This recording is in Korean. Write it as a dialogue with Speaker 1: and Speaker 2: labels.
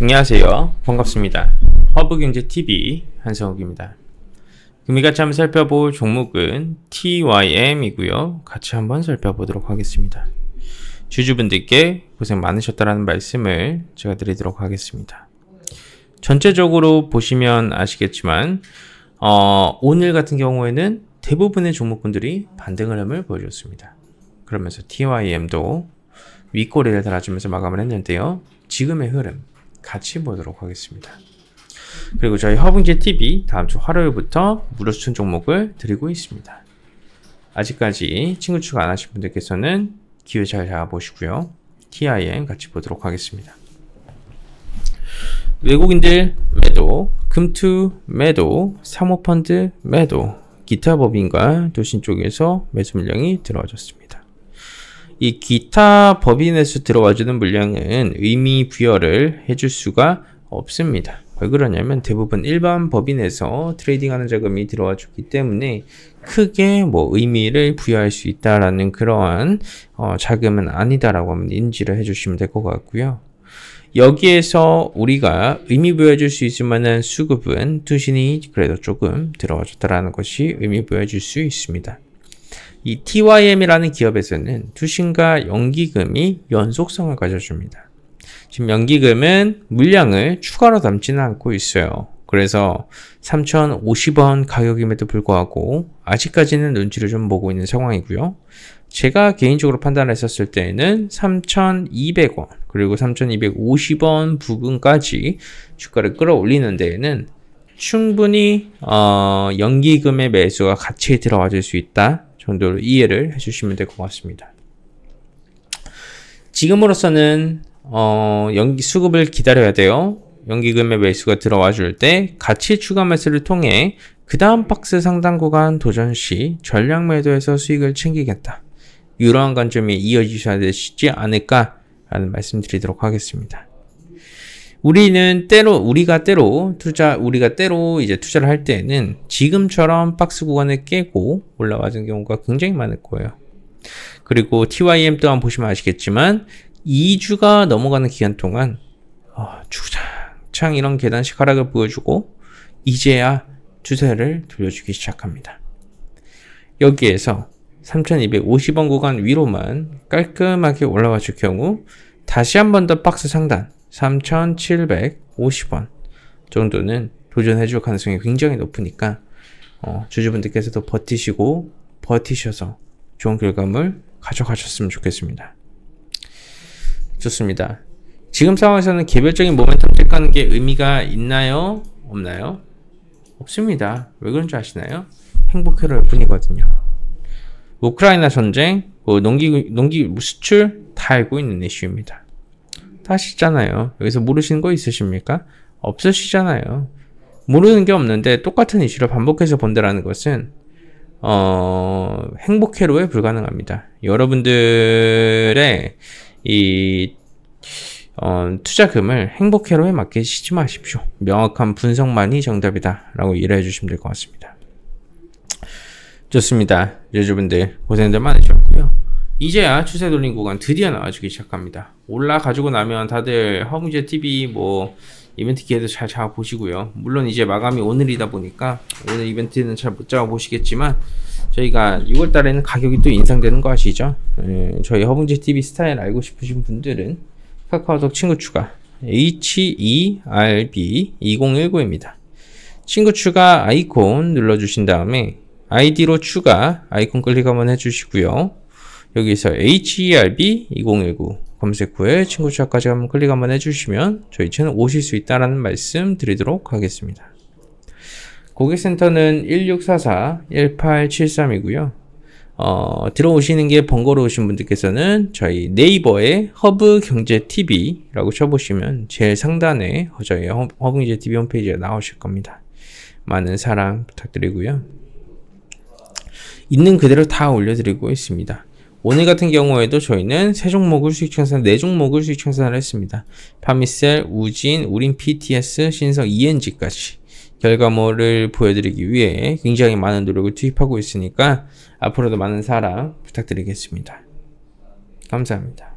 Speaker 1: 안녕하세요. 반갑습니다. 허브경제TV 한성욱입니다. 금이 같이 한번 살펴볼 종목은 TYM이고요. 같이 한번 살펴보도록 하겠습니다. 주주분들께 고생 많으셨다라는 말씀을 제가 드리도록 하겠습니다. 전체적으로 보시면 아시겠지만 어, 오늘 같은 경우에는 대부분의 종목분들이 반등을 함을 보여줬습니다. 그러면서 TYM도 윗꼬리를 달아주면서 마감을 했는데요. 지금의 흐름 같이 보도록 하겠습니다. 그리고 저희 허붕제 TV 다음 주 화요일부터 무료 추천 종목을 드리고 있습니다. 아직까지 친구 추가 안 하신 분들께서는 기회 잘 잡아보시고요. TIM 같이 보도록 하겠습니다. 외국인들 매도, 금투 매도, 사모펀드 매도, 기타 법인과 도신 쪽에서 매수 물량이 들어와졌습니다. 이 기타 법인에서 들어와주는 물량은 의미 부여를 해 줄 수가 없습니다. 왜 그러냐면 대부분 일반 법인에서 트레이딩하는 자금이 들어와 주기 때문에 크게 뭐 의미를 부여할 수 있다라는 그러한 어, 자금은 아니다라고 하면 인지를 해주시면 될 것 같고요. 여기에서 우리가 의미 부여해줄 수 있을 만한 수급은 투신이 그래도 조금 들어와 줬다라는 것이 의미 부여해줄 수 있습니다. 이 TYM이라는 기업에서는 투신과 연기금이 연속성을 가져줍니다. 지금 연기금은 물량을 추가로 담지는 않고 있어요. 그래서 3,050원 가격임에도 불구하고 아직까지는 눈치를 좀 보고 있는 상황이고요. 제가 개인적으로 판단했었을 때에는 3,200원 그리고 3,250원 부근까지 주가를 끌어올리는 데에는 충분히 어, 연기금의 매수가 같이 들어와줄 수 있다 정도로 이해를 해주시면 될 것 같습니다. 지금으로서는 어, 연기 수급을 기다려야 돼요. 연기금의 매수가 들어와 줄때 같이 추가 매수를 통해 그 다음 박스 상단 구간 도전 시 전량 매도해서 수익을 챙기겠다. 이러한 관점이 이어지셔야 되시지 않을까라는 말씀 드리도록 하겠습니다. 우리는 때로 우리가 때로 투자 우리가 때로 이제 투자를 할 때에는 지금처럼 박스 구간을 깨고 올라가는 경우가 굉장히 많을 거예요. 그리고 TYM 또한 보시면 아시겠지만 2주가 넘어가는 기간 동안 어, 주장창 이런 계단식 하락을 보여주고 이제야 추세를 돌려주기 시작합니다. 여기에서 3250원 구간 위로만 깔끔하게 올라와 줄 경우 다시 한 번 더 박스 상단 3,750원 정도는 도전해 줄 가능성이 굉장히 높으니까 어, 주주분들께서도 버티시고 버티셔서 좋은 결과물 가져가셨으면 좋겠습니다. 좋습니다. 지금 상황에서는 개별적인 모멘텀 체크하는 게 의미가 있나요? 없나요? 없습니다. 왜 그런 줄 아시나요? 행복해로울 뿐이거든요. 우크라이나 전쟁, 뭐 농기 농기 수출 다 알고 있는 이슈입니다. 다 아시잖아요. 여기서 모르시는 거 있으십니까? 없으시잖아요. 모르는 게 없는데 똑같은 이슈를 반복해서 본다라는 것은 어, 행복회로에 불가능합니다. 여러분들의 이 어, 투자금을 행복회로에 맡기시지 마십시오. 명확한 분석만이 정답이다라고 이해해 주시면 될 것 같습니다. 좋습니다. 여러분들 고생들 많으셨 이제야 추세 돌린 구간 드디어 나와주기 시작합니다. 올라가지고 나면 다들 허웅재 TV 뭐 이벤트 기회도 잘 잡아보시고요. 물론 이제 마감이 오늘이다 보니까 오늘 이벤트는 잘 못 잡아보시겠지만 저희가 6월 달에는 가격이 또 인상되는 거 아시죠? 음, 저희 허웅재 TV 스타일 알고 싶으신 분들은 카카오톡 친구 추가 HERB2019입니다. 친구 추가 아이콘 눌러주신 다음에 아이디로 추가 아이콘 클릭 한번 해주시고요. 여기서 HERB 2019 검색 후에 친구 추가까지 한번 클릭 한번 해주시면 저희 채널 오실 수 있다라는 말씀 드리도록 하겠습니다. 고객센터는 1644-1873이고요. 어, 들어오시는 게 번거로우신 분들께서는 저희 네이버에 허브 경제 TV라고 쳐보시면 제일 상단에 저희 허브 경제 TV 홈페이지가 나오실 겁니다. 많은 사랑 부탁드리고요. 있는 그대로 다 올려드리고 있습니다. 오늘 같은 경우에도 저희는 세 종목을 수익청산, 네 종목을 수익청산을 했습니다. 파미셀, 우진, 우린 PTS, 신성, ENG까지 결과물을 보여드리기 위해 굉장히 많은 노력을 투입하고 있으니까 앞으로도 많은 사랑 부탁드리겠습니다. 감사합니다.